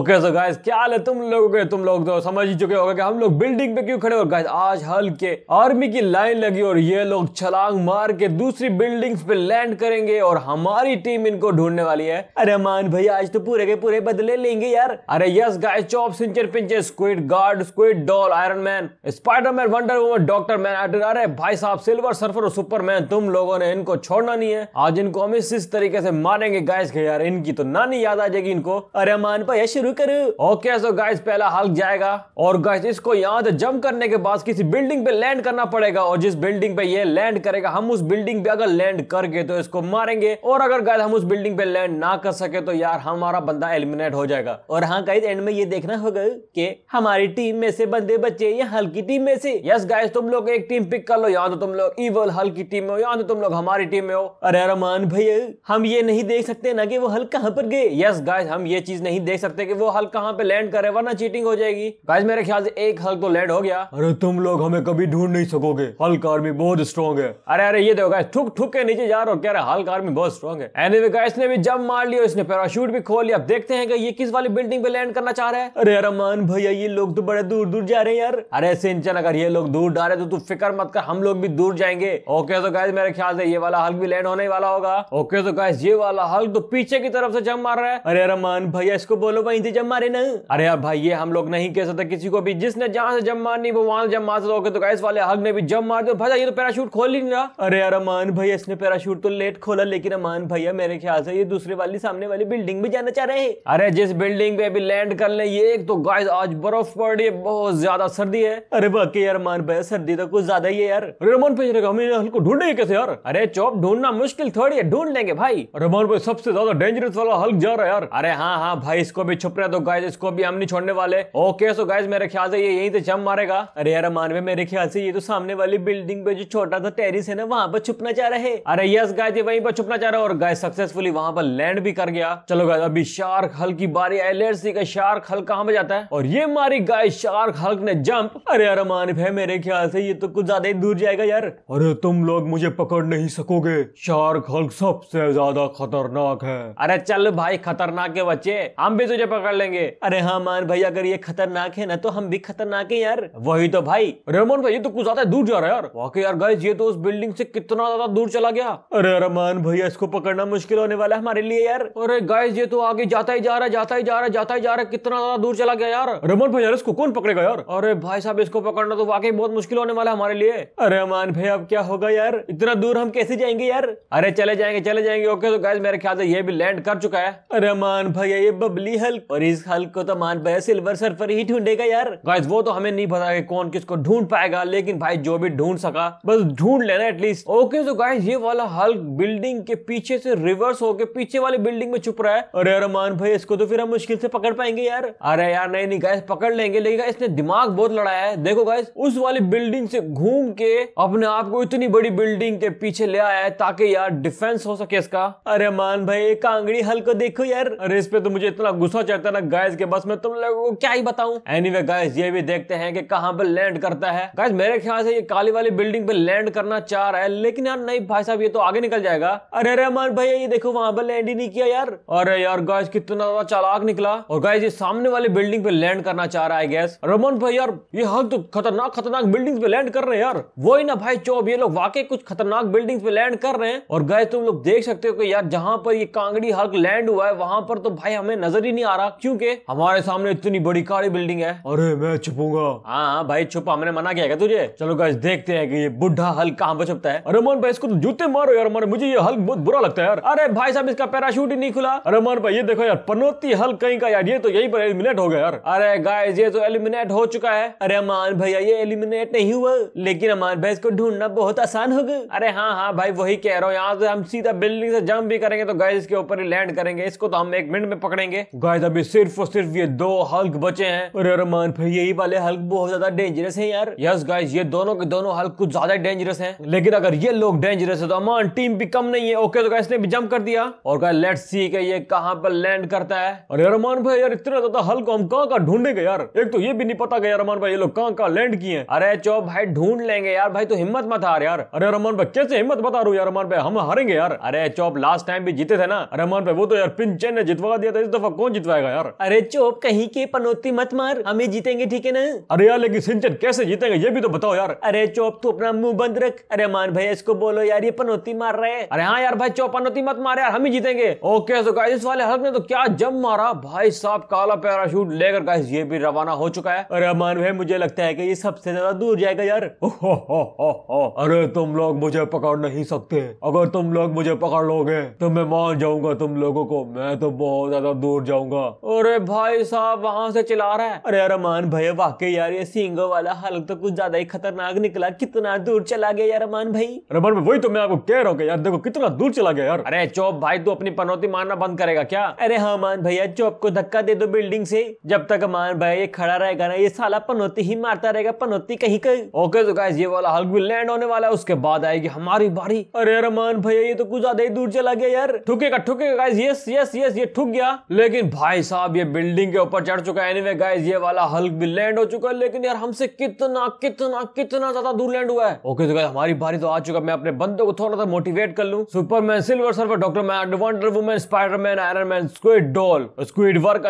okay तो so guys क्या हाल है तुम लोगों के तुम लोग तो समझ ही चुके होगा कि हम लोग बिल्डिंग पे क्यों खड़े हो गाइस आज हल्के आर्मी की लाइन लगी और ये लोग छलांग मार के दूसरी बिल्डिंग्स पे लैंड करेंगे और हमारी टीम इनको ढूंढने वाली है अरे मान भाई आज तो पूरे के पूरे बदले लेंगे यार अरे यस गाइस चॉप सिंचर pincher squid guard squid doll Iron Man Spiderman Wonder Woman Doctor Man अरे भाई साहब सिल्वर सर्फर और सुपरमैन तुम लोगों ने इनको छोड़ना नहीं है आज इनको हम इस तरीके से मारेंगे गाइस के यार इनकी तो नानी याद आ जाएगी इनको अरे मान भाई शुरू शुरू करूं ओके सो गाइस पहला हल्क जाएगा और गाइस इसको यहाँ से जंप करने के बाद किसी बिल्डिंग पे लैंड करना पड़ेगा और जिस बिल्डिंग पे ये लैंड करेगा हम उस बिल्डिंग पे अगर लैंड करके तो इसको मारेंगे और अगर गाइस हम उस बिल्डिंग पे लैंड ना कर सके तो यार हमारा बंदा एलिमिनेट हो जाएगा और हाँ गाइस एंड में ये देखना होगा की हमारी टीम में से बंदे बच्चे या हल्की टीम में से यस गाइस तुम लोग एक टीम पिक कर लो यहाँ तो तुम लोग इवल हल्की टीम में हो यहाँ तो तुम लोग हमारी टीम में हो अरे रमान भैया हम ये नहीं देख सकते ना कि वो हल्क कहाँ पर गए यस गाइस हम ये चीज नहीं देख सकते कि वो हल कहाँ पे लैंड करे वरना चीटिंग हो जाएगी गाइस मेरे ख्याल से एक हल तो लैंड हो गया अरे तुम लोग हमें कभी ढूंढ नहीं सकोगे हल्क आर्मी बहुत स्ट्रॉन्ग है अरे अरे ये देखो गाइस ठुक ठुक के नीचे जा रहा हो क्या रहा हल्क आर्मी बहुत स्ट्रॉन्ग है एनीवे गाइस ने भी जम मार लिया इसने पैराशूट भी खोल लिया अब देखते हैं कि ये किस वाली बिल्डिंग पे लैंड करना चाह रहा है अरे रमान भैया ये लोग तो बड़े दूर दूर जा रहे हैं यार अरे सिंचन अगर ये लोग दूर जा रहे तो तू फिक्र मत कर हम लोग भी दूर जाएंगे ओके तो गाइस मेरे ख्याल से ये वाला हल्क भी लैंड होने वाला होगा ओके तो गाइस ये वाला हल्क तो पीछे की तरफ से जम मार रहा है अरे रमान भैया इसको बोलो भाई वहीं से जब मारे ना अरे यार भाई ये हम लोग नहीं कह सकते किसी को भी जिसने जहाँ से जम मारनी वो वहां से जब मार सकते तो गैस वाले हक ने भी जम मार दो भाई ये तो पैराशूट खोल ही नहीं रहा अरे यार अमान भाई इसने पैराशूट तो लेट खोला लेकिन अमान भैया मेरे ख्याल से ये दूसरे वाली सामने वाली बिल्डिंग भी जाना चाह रहे हैं अरे जिस बिल्डिंग पे अभी लैंड कर ले ये एक तो गाइस आज बर्फ पड़ रही है बहुत ज्यादा सर्दी है अरे बाकी यार अमान भैया सर्दी तो कुछ ज्यादा ही है यार अरे रमान भाई हम हल्को ढूंढे कैसे यार अरे चौप ढूंढना मुश्किल थोड़ी है ढूंढ लेंगे भाई रमान भाई सबसे ज्यादा डेंजरस वाला हल्क जा रहा है यार अरे हाँ हाँ भाई इसको भी छुप रहा है तो गाइज इसको भी हम नहीं छोड़ने वाले ओके सो गाइज मेरे ख्याल से ये यही से जम मारेगा अरे यार मानवे मेरे ख्याल से ये तो सामने वाली बिल्डिंग पे जो छोटा था टेरिस है ना वहाँ पर छुपना चाह रहे अरे यस गाय ये वहीं पर छुपना चाह रहा और गाय सक्सेसफुली वहाँ पर लैंड भी कर गया चलो गाय अभी शार्क हल की बारी आई लेट्स सी का शार्क हल कहाँ पे जाता है और ये मारी गाय शार्क हल ने जंप अरे यार मानव है मेरे ख्याल से ये तो कुछ ज्यादा ही दूर जाएगा यार अरे तुम लोग मुझे पकड़ नहीं सकोगे शार्क हल सबसे ज्यादा खतरनाक है अरे चल भाई खतरनाक के बच्चे हम भी तुझे पकड़ लेंगे अरे हाँ मान भाई अगर ये खतरनाक है ना तो हम भी खतरनाक है यार वही तो भाई रमन भाई ये तो कुछ ज्यादा दूर जा रहा है यार यार गाइस ये तो उस बिल्डिंग से कितना ज्यादा दूर चला गया अरे रमान भैया इसको पकड़ना मुश्किल होने वाला है हमारे लिए यार अरे गाइस ये तो आगे जाता ही जा रहा है जाता ही जा रहा है जाता ही जा रहा है कितना ज्यादा दूर चला गया यार रमन भैया इसको कौन पकड़ेगा यार अरे भाई साहब इसको पकड़ना तो वाकई बहुत मुश्किल होने वाला है हमारे लिए अरे अमान भैया अब क्या होगा यार इतना दूर हम कैसे जाएंगे यार अरे चले जाएंगे चले जाएंगे ओके तो गाइस मेरे ख्याल से ये भी लैंड कर चुका है अमान भैया ये बबली हल्क और इस हल को तो मान पाया सिल्वर सर्फर ही ढूंढेगा यार गाइस वो तो हमें नहीं पता कि कौन किसको ढूंढ पाएगा लेकिन भाई जो भी ढूंढ सका बस ढूंढ लेना एटलीस्ट ओके तो गाइस ये वाला हल बिल्डिंग के पीछे से रिवर्स होके पीछे वाली बिल्डिंग में छुप रहा है अरे मान भाई इसको तो फिर हम मुश्किल से पकड़ पाएंगे यार अरे यार नहीं नहीं गाइस पकड़ लेंगे लेकिन इसने दिमाग बहुत लड़ाया है देखो गाइस उस वाली बिल्डिंग से घूम के अपने आप को इतनी बड़ी बिल्डिंग के पीछे ले आया है ताकि यार डिफेंस हो सके इसका अरे मान भाई कांगड़ी हल को देखो यार अरे इस पे तो मुझे इतना गुस्सा चढ़ लगता ना के बस में तुम लोगों को क्या ही बताऊं एनीवे गायस ये भी देखते हैं कि कहां पर लैंड करता है गाइस मेरे ख्याल से ये काली वाली बिल्डिंग पे लैंड करना चाह रहा है लेकिन यार नहीं भाई साहब ये तो आगे निकल जाएगा अरे अरे अमर भैया ये देखो वहां पर लैंड ही नहीं किया यार अरे यार गाइस कितना ज्यादा चालाक निकला और गाइस ये सामने वाली बिल्डिंग पे लैंड करना चाह रहा है गैस रोमन भाई यार ये हर तो खतरनाक खतरनाक बिल्डिंग पे लैंड कर रहे हैं यार वही ना भाई चौब ये लोग वाकई कुछ खतरनाक बिल्डिंग पे लैंड कर रहे हैं और गाय तुम लोग देख सकते हो कि यार जहां पर ये कांगड़ी हल्क लैंड हुआ है वहां पर तो भाई हमें नजर ही नहीं आ रहा क्योंकि हमारे सामने इतनी बड़ी काली बिल्डिंग है अरे मैं छुपूंगा हाँ भाई छुपा हमने मना किया क्या तुझे चलो गाइस देखते हैं कि ये बुढ़ा हल्क कहाँ पर छुपता है अरे मोहन भाई इसको तो जूते मारो यार मारे मुझे ये हल्क बहुत बुरा लगता है यार अरे भाई साहब इसका पैराशूट ही नहीं खुला अरे मोहन भाई ये देखो यार पनौती हल्क कहीं का यार ये तो यही पर एलिमिनेट हो गया यार अरे गाइस ये तो एलिमिनेट हो चुका है अरे अमान भैया ये एलिमिनेट नहीं हुआ लेकिन अमान भाई इसको ढूंढना बहुत आसान होगा अरे हाँ हाँ भाई वही कह रहा हूँ यहाँ से हम सीधा बिल्डिंग से जंप भी करेंगे तो गाइस इसके ऊपर ही लैंड करेंगे इसको तो हम एक मिनट में पकड़ेंगे गाइस अभी अभी सिर्फ और सिर्फ ये दो हल्क बचे हैं और अरमान भाई यही वाले हल्क बहुत ज्यादा डेंजरस हैं यार यस गाइस ये दोनों के दोनों हल्क कुछ ज्यादा डेंजरस हैं लेकिन अगर ये लोग डेंजरस है तो अमान टीम भी कम नहीं है ओके तो गाइस ने भी जंप कर दिया और गाइस लेट्स सी कि ये कहां पर लैंड करता है और अरमान भाई यार इतना ज्यादा हल्क हम कहां का ढूंढेंगे यार एक तो ये भी नहीं पता गया अरमान भाई ये लोग कहां का लैंड किए हैं अरे चो भाई ढूंढ लेंगे यार भाई तो हिम्मत मत हार यार अरे अरमान भाई कैसे हिम्मत बता रू यार अरमान भाई हम हारेंगे यार अरे चो लास्ट टाइम भी जीते थे ना अरमान भाई वो तो यार पिन चेन ने जितवा दिया था इस दफा कौन जितवाएगा होगा यार अरे चोप कहीं की पनौती मत मार हम ही जीतेंगे ठीक है ना अरे यार लेकिन सिंचन कैसे जीतेंगे ये भी तो बताओ यार अरे चोप तू अपना मुंह बंद रख अरे मान भाई इसको बोलो यार ये पनौती मार रहे हैं अरे हाँ यार भाई चोप पनौती मत मार यार हम ही जीतेंगे ओके तो इस वाले हल्क ने तो क्या जम मारा भाई साहब काला पैराशूट लेकर गाइस ये भी रवाना हो चुका है अरे मान भाई मुझे लगता है की ये सबसे ज्यादा दूर जाएगा यार अरे तुम लोग मुझे पकड़ नहीं सकते अगर तुम लोग मुझे पकड़ लोगे तो मैं मान जाऊंगा तुम लोगों को मैं तो बहुत ज्यादा दूर जाऊंगा अरे भाई साहब वहां से चला रहा है अरे अरमान भाई वाकई यार ये सिंगो वाला हल तो कुछ ज्यादा ही खतरनाक निकला कितना दूर चला गया यार अरमान भाई अरमान भाई वही तो मैं आपको कह रहा हूँ यार देखो कितना दूर चला गया यार अरे चौप भाई तू अपनी पनौती मारना बंद करेगा क्या अरे हाँ मान भैया चौप को धक्का दे दो बिल्डिंग से जब तक मान भाई ये खड़ा रहेगा ना ये साला पनौती ही मारता रहेगा पनौती कहीं कहीं ओके तो ये वाला हल्क भी लैंड होने वाला है उसके बाद आएगी हमारी बारी अरे रमान भैया ये तो कुछ ज्यादा ही दूर चला गया यार ठुकेगा ठुकेगा यस यस यस ये ठुक गया लेकिन भाई भाई साहब ये बिल्डिंग के ऊपर चढ़ चुका है एनीवे गाइस ये वाला हल्क भी लैंड हो चुका है लेकिन यार हमसे कितना कितना कितना ज्यादा दूर लैंड हुआ है ओके तो गाइस हमारी बारी तो आ चुका मैं अपने बंदों को थोड़ा सा मोटिवेट कर लूं Superman Silver Surfer Doctor Man Wonder Woman Spiderman Iron Man squid doll squid work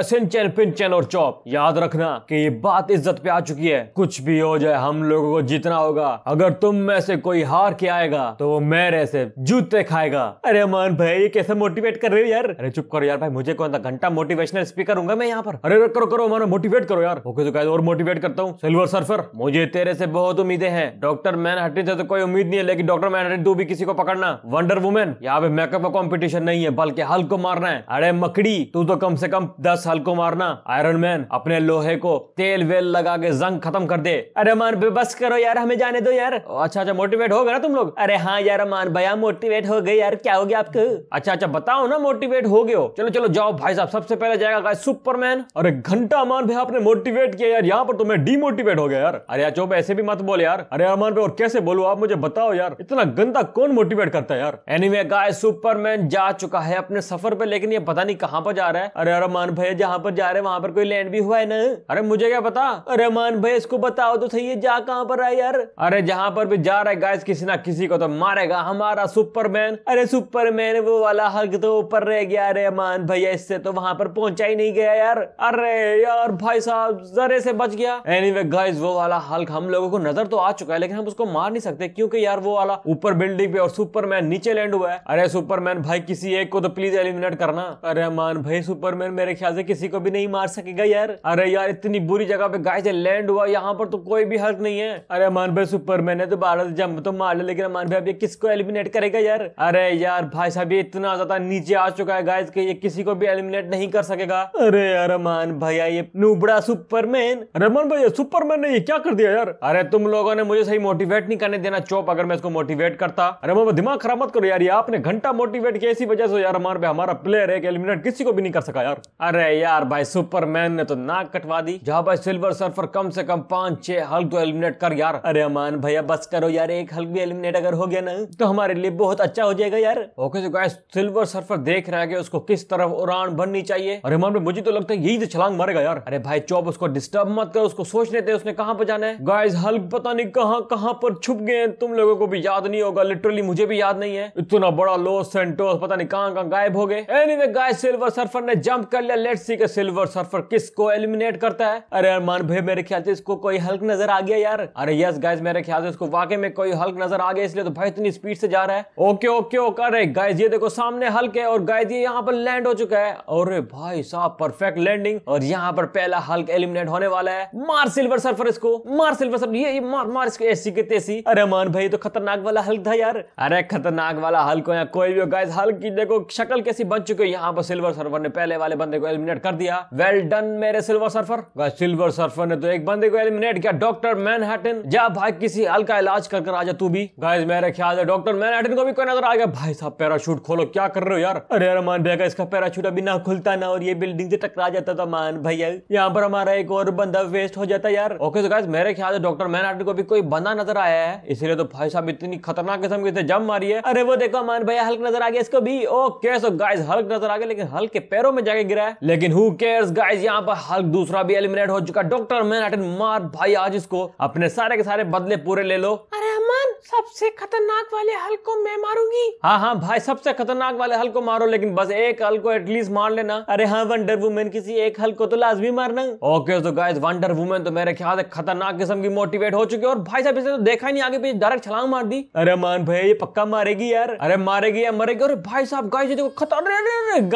pin chain और चॉप याद रखना की ये बात इज्जत पे आ चुकी है कुछ भी हो जाए हम लोगो को जीतना होगा अगर तुम में से कोई हार के आएगा तो वो मेरे से जूते खाएगा अरे मान भाई ये कैसे मोटिवेट कर रहे हो यार अरे चुप करो यार भाई मुझे कौन सा घंटा मोटिवेशनल मोटिवेशनल स्पीकर हूँ मैं यहाँ पर अरे करो करो हमारा मोटिवेट करो यार ओके तो और मोटिवेट करता हूँ सिल्वर सर्फर मुझे तेरे से बहुत उम्मीदें हैं डॉक्टर मैन हटी से तो कोई उम्मीद नहीं है लेकिन डॉक्टर मैन हटी तू भी किसी को पकड़ना वंडर वुमेन यहाँ पे मेकअप का कॉम्पिटिशन नहीं है बल्कि हल को मारना है अरे मकड़ी तू तो कम से कम दस हल को मारना आयरन मैन अपने लोहे को तेल वेल लगा के जंग खत्म कर दे अरे मान बस करो यार हमें जाने दो यार अच्छा अच्छा मोटिवेट हो गए ना तुम लोग अरे हाँ यार मान भैया मोटिवेट हो गए यार क्या हो गया आपको अच्छा अच्छा बताओ ना मोटिवेट हो गए हो चलो चलो जाओ भाई साहब सबसे पहले जाए जाएगा गाइस सुपरमैन अरे घंटा अमान भाई आपने मोटिवेट किया यार यहाँ पर तो मैं डीमोटिवेट हो गया यार अरे यार चौप ऐसे भी मत बोल यार अरे अमान भाई और कैसे बोलू आप मुझे बताओ यार इतना गंदा कौन मोटिवेट करता है यार एनीवे गाइस सुपरमैन जा चुका है अपने सफर पे लेकिन ये पता नहीं कहाँ पर जा रहा है अरे यार अमान भाई जहाँ पर जा रहे हैं वहाँ पर कोई लैंड भी हुआ है ना अरे मुझे क्या पता अरे अमान भाई इसको बताओ तो सही है जा कहाँ पर रहा यार अरे जहाँ पर भी जा रहा है गाइस किसी ना किसी को तो मारेगा हमारा सुपरमैन अरे सुपरमैन वो वाला हक तो ऊपर रह गया अरे अमान भाई इससे तो वहां पर पहुंच बचा ही नहीं गया यार अरे यार भाई साहब जरे से बच गया एनी anyway, गाइस वो वाला हल्क हम लोगों को नजर तो आ चुका है लेकिन हम उसको मार नहीं सकते क्योंकि यार वो वाला ऊपर बिल्डिंग पे और सुपरमैन नीचे लैंड हुआ है अरे सुपरमैन भाई किसी एक को तो प्लीज एलिमिनेट करना अरे मान भाई सुपरमैन मेरे ख्याल से किसी को भी नहीं मार सकेगा यार अरे यार इतनी बुरी जगह पे गाइस लैंड हुआ यहाँ पर तो कोई भी हल्क नहीं है अरे मान भाई सुपरमैन ने तो बारह जंप तो मार लिया लेकिन अमान भाई अब ये किसको एलिमिनेट करेगा यार अरे यार भाई साहब ये इतना ज्यादा नीचे आ चुका है गाइस कि ये किसी को भी एलिमिनेट नहीं कर सकेगा जाएगा अरे अरमान भैया ये नुबड़ा सुपरमैन अरमान भैया सुपरमैन ने ये क्या कर दिया यार अरे तुम लोगों ने मुझे सही मोटिवेट नहीं करने देना चौप अगर मैं इसको मोटिवेट करता अरे मैं दिमाग खराब मत करो यार ये आपने घंटा मोटिवेट किया इसी वजह से यार अरमान भाई हमारा प्लेयर है एलिमिनेट किसी को भी नहीं कर सका यार अरे यार भाई सुपरमैन ने तो नाक कटवा दी जहाँ भाई सिल्वर सर्फर कम से कम पांच छह हल्क तो एलिमिनेट कर यार अरे अमान भैया बस करो यार एक हल्क भी एलिमिनेट अगर हो गया ना तो हमारे लिए बहुत अच्छा हो जाएगा यार ओके तो गाइस सिल्वर सर्फर देख रहा है कि उसको किस तरफ उड़ान भरनी चाहिए अरे रहमान पे मुझे तो लगता है यही तो छलांग मारेगा यार अरे भाई चौब उसको डिस्टर्ब मत कर उसको सोचने दे उसने कहाँ पर जाना है गाइस हल्क पता नहीं कहाँ कहाँ पर छुप गए तुम लोगों को भी याद नहीं होगा लिटरली मुझे भी याद नहीं है इतना बड़ा लोस सेंटोस पता नहीं कहाँ कहाँ गायब हो गए एनीवे गाइस सिल्वर सर्फर ने जंप कर लिया लेट्स सी के सिल्वर सर्फर किसको एलिमिनेट करता है अरे अरमान भाई मेरे ख्याल से इसको कोई हल्क नजर आ गया यार अरे यस गाइस मेरे ख्याल से इसको वाकई में कोई हल्क नजर आ गया इसलिए तो भाई इतनी स्पीड से जा रहा है ओके ओके ओके अरे गाइस ये देखो सामने हल्क है और गाइस ये यहाँ पर लैंड हो चुका है अरे भाई साहब परफेक्ट लैंडिंग और यहाँ पर पहला हल्क एलिमिनेट होने वाला है मार सिल्वर सर्फर इसको मार सिल्वर सर्फर ये, ये मार मार इसको ऐसी के तेसी अरे मान भाई तो खतरनाक वाला हल्क था यार अरे खतरनाक वाला हल्क हो या कोई भी हो गाइस हल्क की देखो शक्ल कैसी बन चुकी है यहाँ पर सिल्वर सर्फर ने पहले वाले बंदे को एलिमिनेट कर दिया वेल डन मेरे सिल्वर सर्फर सिल्वर सर्फर ने तो एक बंदे को एलिमिनेट किया डॉक्टर मैनहटन जा भाई किसी हल का इलाज कर कर आजा तू भी गाइस मेरे ख्याल है डॉक्टर मैनहटन को भी कोई नजर आ गया भाई साहब पैराशूट खोलो क्या कर रहे हो यार अरे मान बेगा इसका पैराशूट अभी ना खुलता ना और ये ये बिल्डिंग से टकरा जाता था मान भैया यहाँ पर हमारा एक और बंदा वेस्ट हो जाता यार ओके तो गाइस मेरे ख्याल से डॉक्टर मैनहार्टन को भी कोई बंदा नजर आया है इसलिए तो भाई साहब इतनी खतरनाक किस्म की जम मारी है अरे वो देखो मान भैया हल्क नजर आ गया इसको भी ओके सो गाइस हल्क नजर आ गया लेकिन हल्क के पैरों में जाके गिरा है लेकिन हु केयर्स गाइस यहाँ पर हल्क दूसरा भी एलिमिनेट हो चुका डॉक्टर मैनहट्टन मार भाई आज इसको अपने सारे के सारे बदले पूरे ले लो अरे सबसे खतरनाक वाले हल को मैं मारूंगी हाँ हाँ भाई सबसे खतरनाक वाले हल को मारो लेकिन बस एक हल को एटलीस्ट मार लेना अरे हाँ वंडर वुमेन किसी एक हल को तो लाजमी मारना ओके तो गाइस वंडर वुमेन तो मेरे ख्याल से खतरनाक किस्म की मोटिवेट हो चुकी है और भाई साहब इसे तो देखा ही नहीं आगे पीछे डायरेक्ट छलांग मार दी अरे मान भाई ये पक्का मारेगी यार अरे मारेगी या मरेगी अरे भाई साहब गाय देखो खतर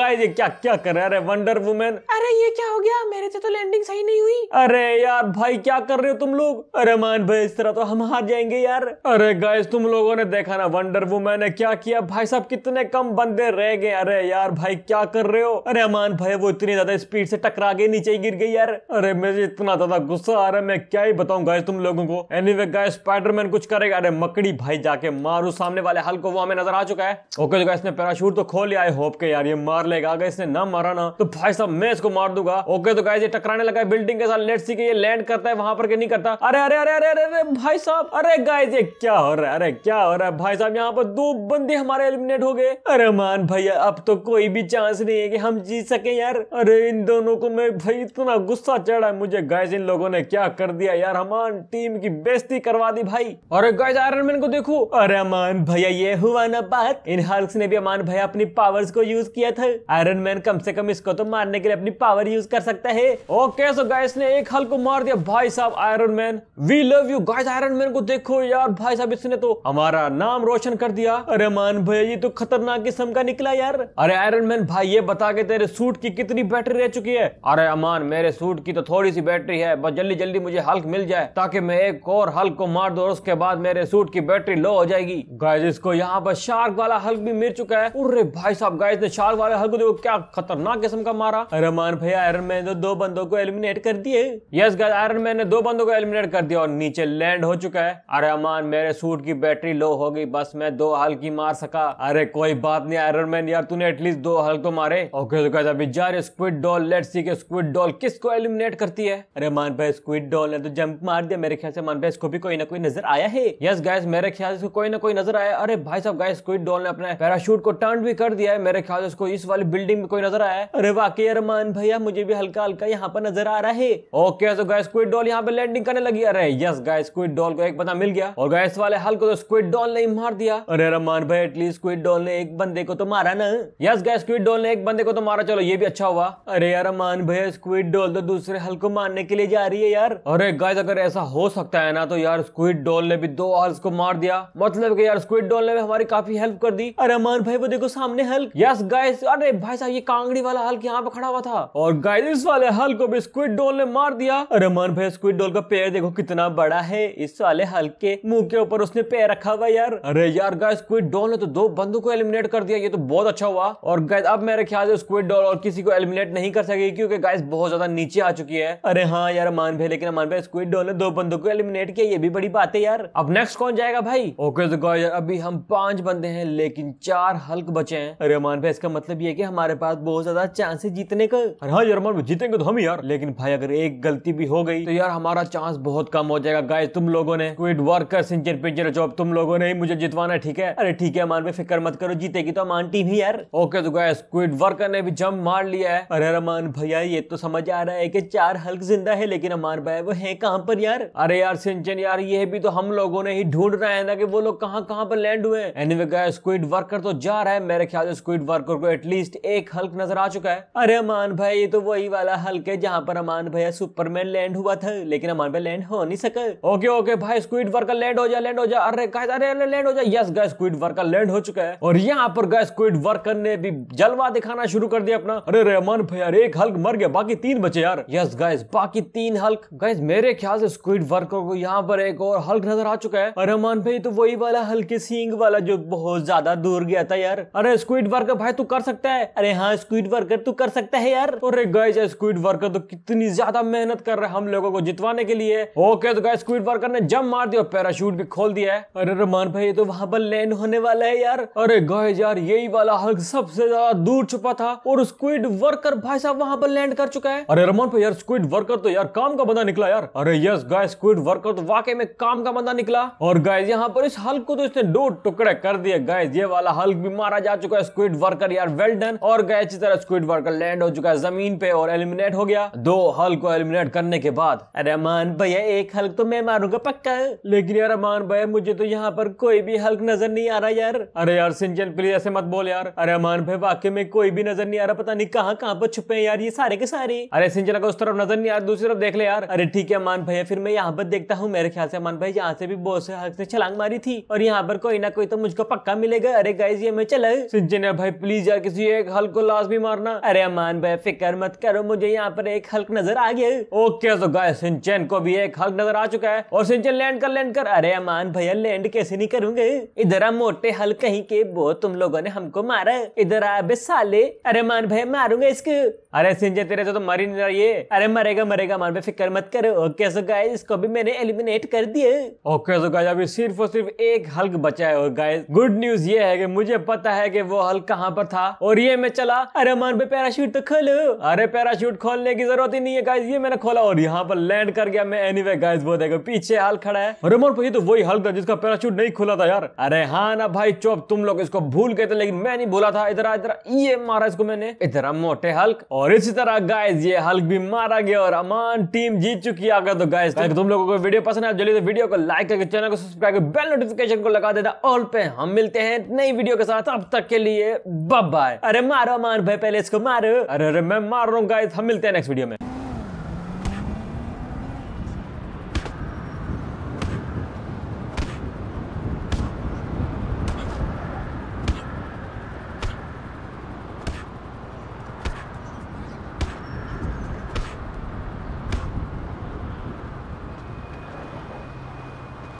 गाय क्या क्या कर रहा वंडर वुमेन अरे ये क्या हो गया मेरे से तो लैंडिंग सही नहीं हुई अरे यार भाई क्या कर रहे हो तुम लोग अरे मान भाई इस तरह तो हम हार जाएंगे यार अरे गाइस तुम लोगों ने देखा ना वंडर वुमैन ने क्या किया भाई साहब कितने कम बंदे रह गए अरे यार भाई क्या कर रहे हो अरे अमान भाई वो इतनी ज्यादा स्पीड से टकरा के नीचे गिर गई यार अरे मुझे इतना ज्यादा गुस्सा आ रहा है मैं क्या ही बताऊं गाइस तुम लोगों को एनी वे गाय स्पाइडरमैन कुछ करेगा अरे मकड़ी भाई जाके मारू सामने वाले हल को वो हमें नजर आ चुका है ओके जो तो इसने पैराशूट तो खोल लिया आई होप के यार ये मार लेगा अगर इसने ना मारा ना तो भाई साहब मैं इसको मार दूंगा ओके तो गाय टकराने लगा बिल्डिंग के साथ लेट सी के ये लैंड करता है वहां पर नहीं करता अरे अरे अरे अरे अरे भाई साहब अरे गाय ये क्या हो रहा है अरे क्या हो रहा है भाई साहब यहाँ पर दो बंदे हमारे एलिमिनेट हो गए अरे मान भैया अब तो कोई भी चांस नहीं है कि हम जीत सके यार अरे इन दोनों को मैं भाई इतना गुस्सा चढ़ा है मुझे गाइस इन लोगों ने क्या कर दिया यार हमान टीम की बेस्ती करवा दी भाई अरे गाइस आयरन मैन को देखो अरे अमान भैया ये हुआ ना बात इन हल्क ने भी अमान भैया अपनी पावर्स को यूज किया था आयरन मैन कम से कम इसको तो मारने के लिए अपनी पावर यूज कर सकता है ओके सो गाइस ने एक हल्क को मार दिया भाई साहब iron man we love you guys iron man को देखो यार भाई साहब इसने तो हमारा नाम रोशन कर दिया अरे मान भैया ये तो खतरनाक किस्म का निकला यार अरे आयरन मैन भाई ये बता के तेरे सूट की कितनी बैटरी रह चुकी है अरे अमान मेरे सूट की तो थोड़ी सी बैटरी है बस जल्दी जल्दी मुझे हल्क मिल जाए ताकि मैं एक और हल्क को मार दो और उसके बाद मेरे सूट की बैटरी लो हो जाएगी गाइस इसको यहाँ पर शार्क वाला हल्क भी मिल चुका है अरे भाई साहब गाइस ने शार्क वाले हल्क को देखो क्या खतरनाक किस्म का मारा अरे मान भैया आयरन तो मैन ने दो बंदों को एलिमिनेट कर दिए यस गाइस आयरन मैन ने दो बंदों को एलिमिनेट कर दिया और नीचे लैंड हो चुका है अरे अमान मेरे सूट की बैटरी लो हो गई बस मैं दो हल्की मार सका अरे कोई बात नहीं आयरन मैन यार तूने एटलीस्ट दो हल तो मारे ओके तो कहता अभी जा रहे स्क्विड डॉल लेट सी के स्क्विड डॉल किसको एलिमिनेट करती है अरे मान पे स्क्विड डॉल ने तो जंप मार दिया मेरे ख्याल से मान पे इसको भी कोई ना कोई नजर आया है यस गायस मेरे ख्याल से कोई ना कोई नजर आया अरे भाई साहब गायस स्क्विड डॉल ने अपने पैराशूट को टर्न भी कर दिया है मेरे ख्याल से इसको इस वाली बिल्डिंग में कोई नजर आया है अरे वाकई अरे मान भैया मुझे भी हल्का हल्का यहाँ पर नजर आ रहा है ओके तो गाय स्क्विड डॉल यहाँ पे लैंडिंग करने लगी अरे यस गाय स्क्विड डॉल को एक पता मिल गया और गैस वाले वाले हल को तो स्क्विड डॉल ने ही मार दिया अरे रमान भाई एटलीस्ट स्क्विड डॉल ने एक बंदे को तो मारा ना यस गैस स्क्विड डॉल ने एक बंदे को तो मारा चलो ये भी अच्छा हुआ अरे यार रमान भाई स्क्विड डॉल तो दूसरे हल को मारने के लिए जा रही है यार अरे गाइस अगर ऐसा हो सकता है ना तो यार स्क्विड डॉल ने भी दो हल्स को मार दिया मतलब कि यार स्क्विड डॉल ने हमारी काफी हेल्प कर दी अरे रमान भाई वो देखो सामने हल्क यस गाइस अरे भाई साहब ये कांगड़ी वाला हल्क यहाँ पे खड़ा हुआ था और गाइस इस वाले हल्क को भी स्क्विड डॉल ने मार दिया रमान भाई स्क्विड डॉल का पेड़ देखो कितना बड़ा है इस वाले हल्क के मुंह के ऊपर उसने पे रखा हुआ यार अरे यार गाय स्क्विड डॉल ने तो दो बंदू को एलिमिनेट कर दिया ये तो बहुत अच्छा हुआ और गाइस अब मेरे ख्याल से स्क्विड डॉल और किसी को एलिमिनेट नहीं कर सकेगी क्योंकि गाइस बहुत ज्यादा नीचे आ चुकी है अरे हाँ यार मान भाई लेकिन मान भाई स्क्विड डॉल ने दो बंदू को एलिमिनेट किया ये भी बड़ी बात है यार अब नेक्स्ट कौन जाएगा भाई ओके तो गाय यार अभी हम पांच बंदे हैं लेकिन चार हल्क बचे हैं अरे मान भाई इसका मतलब ये की हमारे पास बहुत ज्यादा चांसेस जीतने का अरे हाँ यार मान जीतेंगे तो हम यार लेकिन भाई अगर एक गलती भी हो गई तो यार हमारा चांस बहुत कम हो जाएगा गाय तुम लोगों ने स्क्विड वर्कर सिंचर पिंजर चौप तुम लोगों ने ही मुझे जितवाना ठीक है अरे ठीक है अमान में फिक्र मत करो जीतेगी तो अमान टीम ही यार ओके तो गाइस स्क्विड वर्कर ने भी जंप मार लिया है अरे अमान भैया ये तो समझ आ रहा है की चार हल्क जिंदा है लेकिन अमान भाई वो है कहाँ पर यार अरे यार सिंचन यार ये भी तो हम लोगों ने ही ढूंढ रहा है ना कि वो लोग कहाँ कहाँ पर लैंड हुए एनीवे गाइस स्क्विड वर्कर तो जा रहा है मेरे ख्याल से स्क्विड वर्कर को एटलीस्ट एक हल्क नजर आ चुका है अरे अमान भाई ये तो वही वाला हल्क है जहाँ पर अमान भैया सुपरमैन लैंड हुआ था लेकिन अमान भाई लैंड हो नहीं सका ओके ओके भाई स्क्विड वर्कर लैंड हो जाए लैंड हो जाए अरे गाइस अरे अरे लैंड हो जाए yes guys squid worker land हो चुका है और यहाँ पर गाइस क्विड वर्कर ने भी जलवा दिखाना शुरू कर दिया अपना अरे रहमान भैया एक हल्क मर गया बाकी तीन बचे यार यस गाइस बाकी तीन हल्क गाइस मेरे ख्याल से स्क्विड वर्कर को यहाँ पर एक और हल्क नजर आ चुका है अरे रहमान भाई तो वही वाला हल्के सींग वाला जो बहुत ज्यादा दूर गया था यार अरे स्क्विड वर्कर भाई तू कर सकता है अरे हाँ स्क्विड वर्कर तू कर सकता है यार अरे गाइस स्क्विड वर्कर तो कितनी ज्यादा मेहनत कर रहे हम लोगों को जितवाने के लिए ओके तो गाइस स्क्विड वर्कर ने जम मार दिया पैराशूट भी खोल खोल दिया है अरे रमान भाई ये तो वहाँ पर लैंड होने वाला है यार अरे गए यार यही वाला हल्क सबसे ज्यादा दूर छुपा था और स्क्विड वर्कर भाई साहब वहाँ पर लैंड कर चुका है अरे रमान भाई यार स्क्विड वर्कर तो यार काम का बंदा निकला यार अरे यस गाय स्क्विड वर्कर तो वाकई में काम का बंदा निकला और गाय यहाँ पर इस हल्क को तो इसने दो टुकड़े कर दिया गाय ये वाला हल्क भी मारा जा चुका है स्क्विड वर्कर यार वेल डन और गाय अच्छी तरह स्क्विड वर्कर लैंड हो चुका है जमीन पे और एलिमिनेट हो गया दो हल्क को एलिमिनेट करने के बाद अरे रमान भैया एक हल्क तो मैं मारूंगा पक्का लेकिन यार अमान बे मुझे तो यहाँ पर कोई भी हल्क नजर नहीं आ रहा यार अरे यार सिंचन प्लीज ऐसे मत बोल यार अरे अमान भाई वाकई में कोई भी नजर नहीं आ रहा पता नहीं कहाँ कहाँ पर छुपे हैं यार ये सारे के सारे अरे सिंचन अगर उस तरफ नजर नहीं आ रहा दूसरी तरफ देख ले यार अरे ठीक है अमान भाई फिर मैं यहाँ पर देखता हूँ मेरे ख्याल से अमान भाई यहाँ से भी बहुत से हल्क ने छलांग मारी थी और यहाँ पर कोई ना कोई तो मुझको पक्का मिलेगा अरे गाइज ये मैं चला सिंचन भाई प्लीज यार किसी एक हल्क को लाश भी मारना अरे अमान भाई फिक्र मत करो मुझे यहाँ पर एक हल्क नजर आ गया ओके तो गाय सिंचन को भी एक हल्क नजर आ चुका है और सिंचन लैंड कर लैंड कर अरे अमान भगवान भैया लैंड कैसे नहीं करूंगे इधर आ मोटे हल कहीं के वो तुम लोगों ने हमको मारा इधर आ बे साले अरे मान भैया मारूंगा इसको अरे सिंजय तेरे तो, तो मर ही नहीं रही है अरे मरेगा मरेगा मान भाई फिक्र मत करो ओके सो गाइस इसको भी मैंने एलिमिनेट कर दिए ओके सो गाइस अभी सिर्फ और सिर्फ एक हल्क बचा है गाइस गुड न्यूज ये है कि मुझे पता है कि वो हल्क कहाँ पर था और ये मैं चला अरे मान भाई पैराशूट तो खोलो अरे पैराशूट खोलने की जरूरत ही नहीं है गाइस ये मैंने खोला और यहाँ पर लैंड कर गया मैं एनीवे गाइस वो देखो पीछे हल्क खड़ा है और अमर ये तो वही हल्क हल्क था जिसका पैराशूट नहीं खुला था यार अरे हाँ ना भाई चौप तुम लोग इसको भूल गए थे लेकिन मैं नहीं बोला था इधर इधर ये मारा इसको मैंने इधर मोटे हल्क और इसी तरह गाइज ये हल्क भी मारा गया और अमान टीम जीत चुकी है अगर तो गाइज तुम लोगों को वीडियो पसंद है जल्दी से वीडियो को लाइक करके चैनल को सब्सक्राइब कर बेल नोटिफिकेशन को लगा देना ऑल पे हम मिलते हैं नई वीडियो के साथ अब तक के लिए बाय अरे मारो अमान भाई पहले इसको मारो अरे अरे मैं मार रहा हूँ गाइज हम मिलते हैं नेक्स्ट वीडियो में